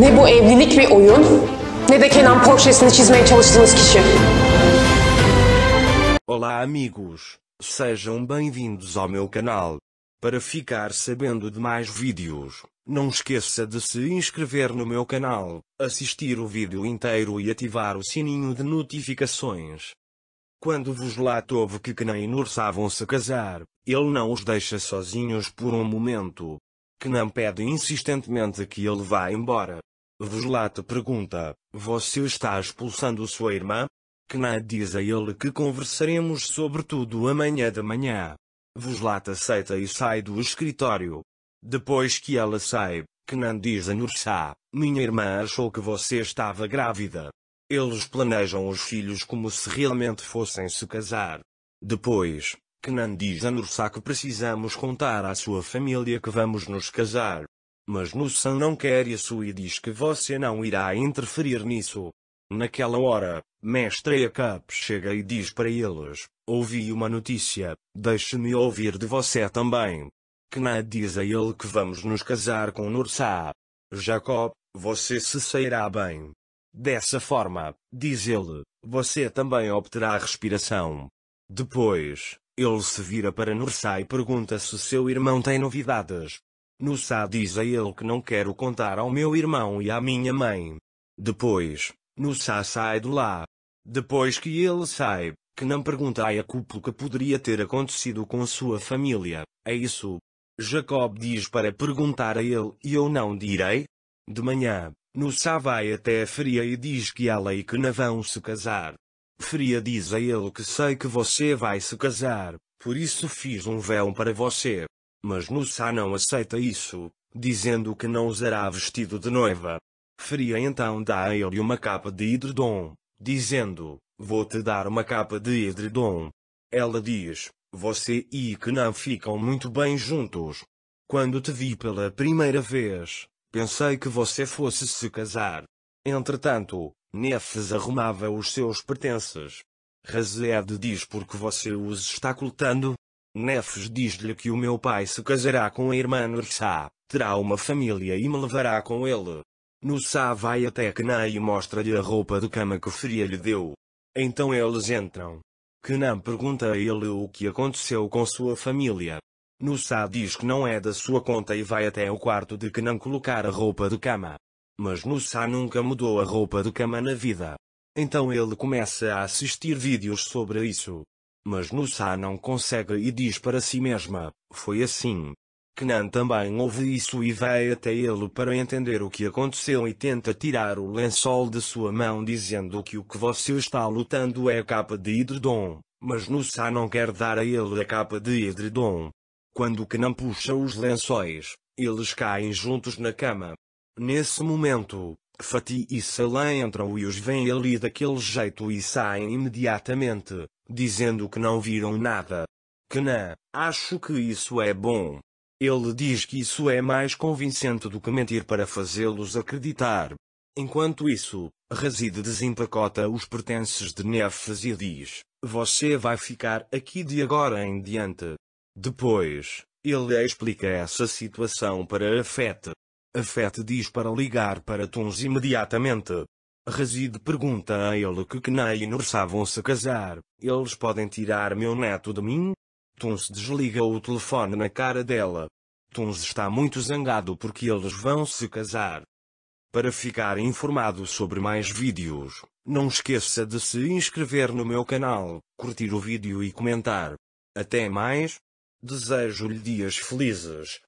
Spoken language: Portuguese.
Ne bu evlilik bir oyun, ne de Kenan çizmeye çalıştığınız kişi. Olá amigos, sejam bem-vindos ao meu canal. Para ficar sabendo de mais vídeos, não esqueça de se inscrever no meu canal, assistir o vídeo inteiro e ativar o sininho de notificações. Quando vos lá que Kenan e Nursa vão se casar, ele não os deixa sozinhos por um momento, Knan pede insistentemente que ele vá embora. Vujlato pergunta, você está expulsando sua irmã? Knan diz a ele que conversaremos sobre tudo amanhã de manhã. Vujlata aceita e sai do escritório. Depois que ela sai, Knan diz a Nursá, minha irmã achou que você estava grávida. Eles planejam os filhos como se realmente fossem se casar. Depois, Kenan diz a Nursa que precisamos contar à sua família que vamos nos casar. Mas Nussan não quer e diz que você não irá interferir nisso. Naquela hora, Mestre Acap chega e diz para eles, ouvi uma notícia, deixe-me ouvir de você também. Kenan diz a ele que vamos nos casar com Nursa. Jacob, você se sairá bem. Dessa forma, diz ele, você também obterá respiração. Depois, ele se vira para Nursá e pergunta se seu irmão tem novidades. Nursá diz a ele que não quero contar ao meu irmão e à minha mãe. Depois, Nursá sai de lá. Depois que ele sai, que não pergunta a Jacob o que poderia ter acontecido com sua família, é isso. Jacob diz para perguntar a ele e eu não direi? De manhã, Nussá vai até a feria e diz que ela e que não vão se casar. Fria diz a ele que sei que você vai se casar, por isso fiz um véu para você. Mas Nussá não aceita isso, dizendo que não usará vestido de noiva. Fria então dá a ele uma capa de edredom, dizendo, vou te dar uma capa de edredom. Ela diz, você e que não ficam muito bem juntos. Quando te vi pela primeira vez, pensei que você fosse se casar. Entretanto, Nefes arrumava os seus pertences. Razed diz porque você os está coltando. Nefes diz-lhe que o meu pai se casará com a irmã Nursá, terá uma família e me levará com ele. Nursá vai até Kenan e mostra-lhe a roupa de cama que Feria lhe deu. Então eles entram. Kenan pergunta a ele o que aconteceu com sua família. Nussá diz que não é da sua conta e vai até o quarto de Kenan colocar a roupa de cama mas Nussa nunca mudou a roupa de cama na vida. Então ele começa a assistir vídeos sobre isso. Mas Nussa não consegue e diz para si mesma, foi assim. Kenan também ouve isso e vai até ele para entender o que aconteceu e tenta tirar o lençol de sua mão dizendo que o que você está lutando é a capa de edredom, mas Nussa não quer dar a ele a capa de edredom. Quando Kenan puxa os lençóis, eles caem juntos na cama, Nesse momento, Fatih e Salah entram e os veem ali daquele jeito e saem imediatamente, dizendo que não viram nada. Kenan, acho que isso é bom. Ele diz que isso é mais convincente do que mentir para fazê-los acreditar. Enquanto isso, Razid desempacota os pertences de Nefes e diz, você vai ficar aqui de agora em diante. Depois, ele explica essa situação para Afete. Afete diz para ligar para Tuns imediatamente. Razid pergunta a ele que Knei e Nursá vão se casar, eles podem tirar meu neto de mim? Tuns desliga o telefone na cara dela. Tuns está muito zangado porque eles vão se casar. Para ficar informado sobre mais vídeos, não esqueça de se inscrever no meu canal, curtir o vídeo e comentar. Até mais! Desejo-lhe dias felizes.